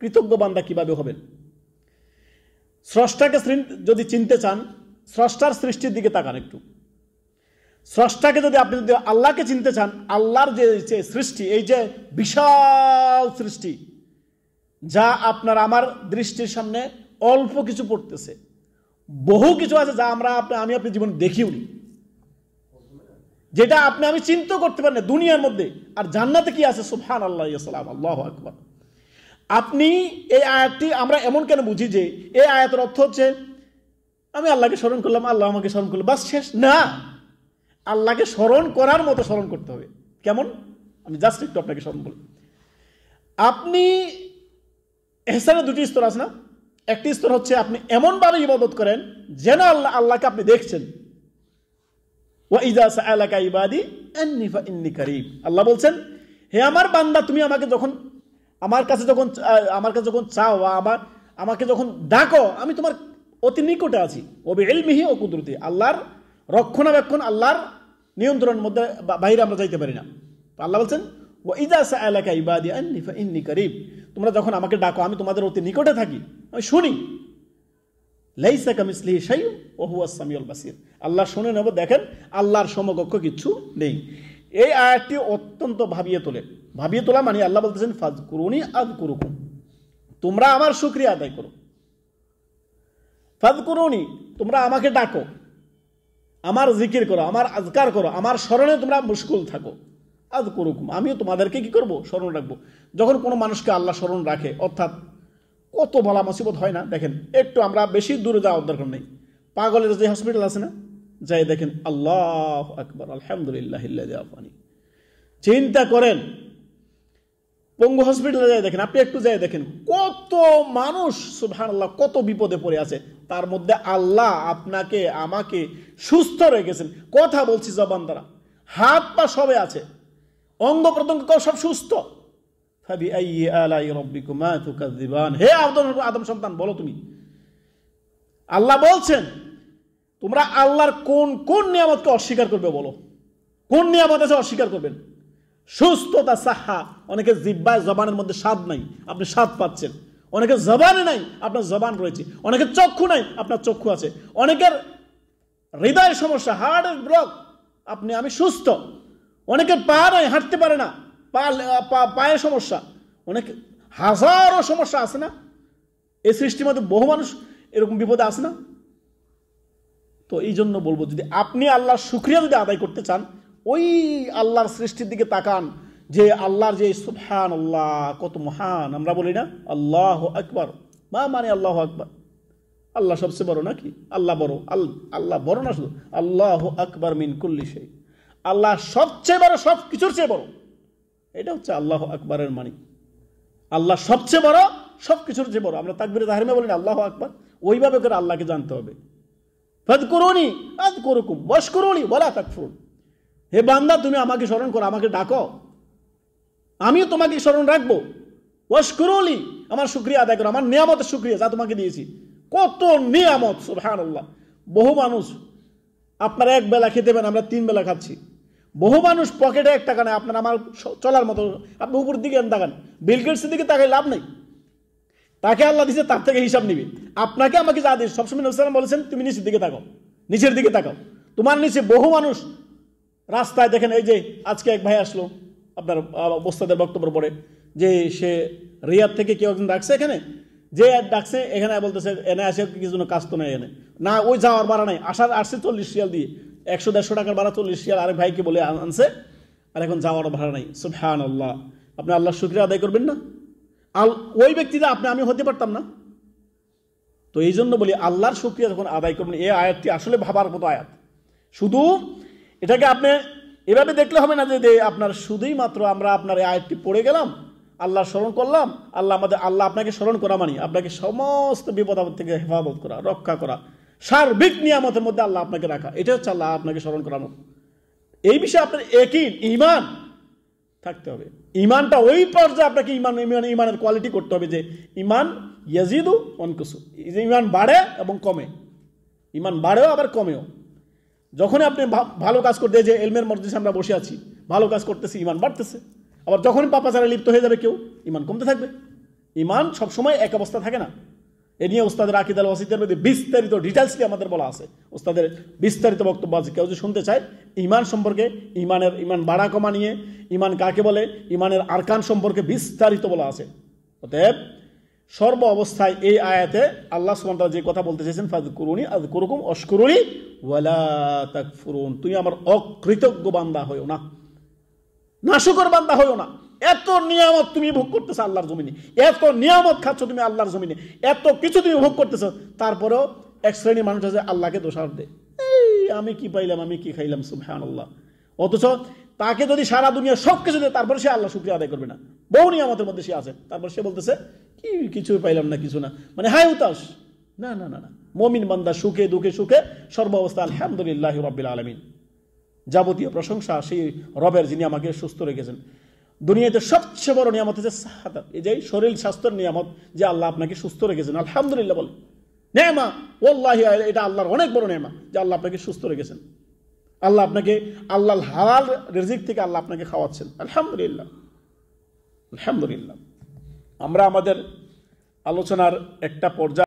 কৃতজ্ঞ বান্দা কিভাবে হবেন স্রষ্টাকে যদি চিনতে চান স্রষ্টার সৃষ্টির দিকে তাকান একটু স্রষ্টাকে যদি আপনি যদি আল্লাহকে চিনতে চান আল্লাহর যে সৃষ্টি এই যে বিশাল সৃষ্টি যা আপনার আমার দৃষ্টির সামনে অল্প কিছু পড়তেছে বহু কিছু আছে যা আমরা আপনি আমি আপনি জীবন দেখিও যেটা আপনি আমি চিন্তা করতে পারেন না দুনিয়ার মধ্যে আর জান্নাতে কি আছে সুফান আল্লাহ আল্লাহ আকবর আপনি এই আয়াতটি আমরা এমন কেন বুঝি যে এই আয়াতের অর্থ হচ্ছে আমি আল্লাহকে স্মরণ করলাম আল্লাহ আমাকে স্মরণ করলো বাস শেষ না আল্লাহকে স্মরণ করার মতো স্মরণ করতে হবে কেমন আমি জাস্ট একটু আপনাকে স্মরণ করলাম আপনি এহসানের দুটি স্তর আছে না একটি স্তর হচ্ছে আপনি এমনভাবে ইবাদত করেন যেন আল্লাহ আল্লাহকে আপনি দেখছেন আল্লাহ বলছেন হে আমার বান্দা তুমি আমাকে যখন আমার কাছে যখন আমার কাছে যখন চাও আমার আমাকে যখন ডাকো আমি তোমার অতি নিকটে আছি এল মিহি ও কুদরতি আল্লাহর রক্ষণাবেক্ষণ আল্লাহর নিয়ন্ত্রণের মধ্যে বাইরে আমরা যাইতে পারি না আল্লাহ বলছেন ও ইজা এলাকা ইবাদি ইন্নি করিব তোমরা যখন আমাকে ডাকো আমি তোমাদের অতি নিকটে থাকি আমি শুনি লাইসা কামিসলিহি সাই ও হুয়াসামিউল বাসির আল্লাহ শুনে নেব দেখেন আল্লাহর সমকক্ষ কিচ্ছু নেই এই আয়াতটি অত্যন্ত ভাবিয়ে তোলে ভাবিয়ে তোলা মানে আল্লাহ বলতেছেন ফাজ কুরুনি আদ কুরুকুম তোমরা আমার সুক্রিয়া আদায় করো ফাজ কুরুনি তোমরা আমাকে ডাকো আমার জিকির করো আমার আজকার করো আমার স্মরণে তোমরা মুশকুল থাকো আজ করুকুম আমিও তোমাদেরকে কি করব স্মরণ রাখবো যখন কোনো মানুষকে আল্লাহ স্মরণ রাখে অর্থাৎ কত বলা মুসিবত হয় না দেখেন একটু আমরা বেশি দূরে যাওয়ার দরকার নেই পাগলের যে হসপিটাল আছে না যাই দেখেন আল্লাহ আকবর আলহামদুলিল্লাহ চিন্তা করেন পঙ্গু হসপিটালে যাই দেখেন আপনি একটু যাই দেখেন কত মানুষ সুবহান আল্লাহ কত বিপদে পড়ে আছে তার মধ্যে আল্লাহ আপনাকে আমাকে সুস্থ রেখেছেন কথা বলছি জবান দ্বারা হাত পা সবে আছে অঙ্গ প্রত্যঙ্গ সব সুস্থ হে আদম আদম সন্তান বলো তুমি আল্লাহ বলছেন তোমরা আল্লাহর কোন কোন নিয়ামতকে অস্বীকার করবে বলো কোন নিয়ামত আছে অস্বীকার করবেন সুস্থতা সাহা অনেকে জিব্বায় জবানের মধ্যে স্বাদ নাই আপনি স্বাদ পাচ্ছেন অনেকে জবানে নাই আপনার জবান রয়েছে অনেকে চক্ষু নাই আপনার চক্ষু আছে অনেকের হৃদয়ের সমস্যা হার্টের ব্লক আপনি আমি সুস্থ অনেকের পা নাই হাঁটতে পারে না পা পায়ের সমস্যা অনেক হাজারো সমস্যা আছে না এই সৃষ্টির মধ্যে বহু মানুষ এরকম বিপদে আছে না তো এই জন্য বলবো যদি আপনি আল্লাহ শুক্রিয়া যদি আদায় করতে চান ওই আল্লাহর সৃষ্টির দিকে তাকান যে আল্লাহর যে সুফহান আল্লাহ কত মহান আমরা বলি না আল্লাহ আকবর বা মানে আল্লাহ আকবর আল্লাহ সবচেয়ে বড় নাকি আল্লাহ বড় আল্লাহ বড় না শুধু আল্লাহ আকবর মিন কুল্লি সেই আল্লাহ সবচেয়ে বড় সব কিছুর চেয়ে বড় এটা হচ্ছে আল্লাহ আকবরের মানি আল্লাহ সবচেয়ে বড় সব কিছুর চেয়ে বড় আমরা তাকবির তাহারিমে বলি না আল্লাহ আকবর ওইভাবে করে আল্লাহকে জানতে হবে ফাদ করুনি আজ করুকুম বস করুনি বলা তাক ফুরুন হে বান্দা তুমি আমাকে স্মরণ করো আমাকে ডাকো আমিও তোমাকে স্মরণ রাখবো ওয়াশকুরলি আমার শুক্রিয়া আদায় করো আমার নিয়ামতের শুক্রিয়া যা তোমাকে দিয়েছি কত নিয়ামত হ্যাঁ আল্লাহ বহু মানুষ আপনারা এক বেলা খেতে পারেন আমরা তিন বেলা খাচ্ছি বহু মানুষ পকেটে এক টাকা নেয় আপনার আমার চলার মতো আপনি উপর দিকে তাকান বিলগেটসের দিকে তাকাই লাভ নেই তাকে আল্লাহ দিচ্ছে তার থেকে হিসাব নিবি আপনাকে আমাকে যা দিস সবসময় নবসালাম বলেছেন তুমি নিচের দিকে তাকাও নিচের দিকে তাকাও তোমার নিচে বহু মানুষ রাস্তায় দেখেন এই যে আজকে এক ভাই আসলো আপনার বস্তাদের বক্তব্য পরে যে সে রিয়াদ থেকে কেউ একজন ডাকছে এখানে যে ডাকছে এখানে বলতেছে এনে আসে কিছু কাজ তো নেই এনে না ওই যাওয়ার ভাড়া নাই আসার আসছে চল্লিশ রিয়াল দিয়ে একশো দেড়শো টাকার ভাড়া চল্লিশ রিয়াল আরেক ভাইকে বলে আনছে আর এখন যাওয়ার ভাড়া নাই সুফহান আল্লাহ আপনি আল্লাহ শুক্রিয়া আদায় করবেন না আল ওই ব্যক্তিটা আপনি আমি হতে পারতাম না তো এই জন্য বলি আল্লাহর শুক্রিয়া যখন আদায় করবেন এই আয়াতটি আসলে ভাবার মতো আয়াত শুধু এটাকে আপনি এভাবে দেখলে হবে না যে আপনার শুধুই মাত্র আমরা আপনার এই আয়াতটি পড়ে গেলাম আল্লাহ স্মরণ করলাম আল্লাহ আমাদের আল্লাহ আপনাকে স্মরণ করা মানি আপনাকে সমস্ত বিপদ আপদ থেকে হেফাজত করা রক্ষা করা সার্বিক নিয়ামতের মধ্যে আল্লাহ আপনাকে রাখা এটা হচ্ছে আল্লাহ আপনাকে স্মরণ করানো এই বিষয়ে আপনার একই ইমান থাকতে হবে ইমানটা ওই পর্যায়ে আপনাকে ইমান ইমান ইমানের কোয়ালিটি করতে হবে যে ইমান ইয়াজিদু অনকুসু ইমান বাড়ে এবং কমে ইমান বাড়েও আবার কমেও যখনই আপনি ভালো কাজ করতে যে এলমের মর্যাদা আমরা বসে আছি ভালো কাজ করতেছি ইমান বাড়তেছে আবার যখনই পাপাচারে লিপ্ত হয়ে যাবে কেউ ইমান কমতে থাকবে ইমান সবসময় এক অবস্থা থাকে না এ নিয়ে ওস্তাদের আকিদ আল ওয়াসিদের মধ্যে বিস্তারিত ডিটেলসলি আমাদের বলা আছে ওস্তাদের বিস্তারিত বক্তব্য আছে কেউ যদি শুনতে চায় ইমান সম্পর্কে ইমানের ইমান বাড়া কমা নিয়ে ইমান কাকে বলে ইমানের আরকান সম্পর্কে বিস্তারিত বলা আছে অতএব সর্ব অবস্থায় এই আয়াতে আল্লাহ সুমন্ত যে কথা বলতে চেয়েছেন ফাজ করুনি আজ করুকুম অস্করুনি ওয়ালা তাক ফুরুন তুমি আমার অকৃতজ্ঞ বান্দা হইও না নাশকর বান্দা হইও না এত নিয়ামত তুমি ভোগ করতেছো আল্লাহর জমিনে এত নিয়ামত খাচ্ছ তুমি আল্লাহর জমিনে এত কিছু তুমি ভোগ করতেছো তারপরেও এক শ্রেণী মানুষ আছে আল্লাহকে দোষার দে এই আমি কি পাইলাম আমি কি খাইলাম সুবহান আল্লাহ অথচ তাকে যদি সারা দুনিয়া সব কিছু দেয় তারপরে সে আল্লাহ শুক্রিয়া আদায় করবে না বহু নিয়ামতের মধ্যে সে আছে তারপর সে বলতেছে কি কিছু পাইলাম না কিছু না মানে হায় উতাস না না না না মমিন বান্দা সুখে দুঃখে সুখে সর্বাবস্থা আলহামদুলিল্লাহ রব্বিল আলমিন যাবতীয় প্রশংসা সেই রবের যিনি আমাকে সুস্থ রেখেছেন দুনিয়াতে সবচেয়ে বড় নিয়ামত হচ্ছে সাহাদা এই যে শরীর স্বাস্থ্যের নিয়ামত যে আল্লাহ আপনাকে সুস্থ রেখেছেন আলহামদুলিল্লাহ বলে নেমা ওল্লাহ এটা আল্লাহর অনেক বড় নেমা যে আল্লাহ আপনাকে সুস্থ রেখেছেন আল্লাহ আপনাকে আল্লাহ হালাল রেজিক থেকে আল্লাহ আপনাকে খাওয়াচ্ছেন আলহামদুলিল্লাহ আলহামদুলিল্লাহ আমরা আমাদের আলোচনার একটা পর্যায়ে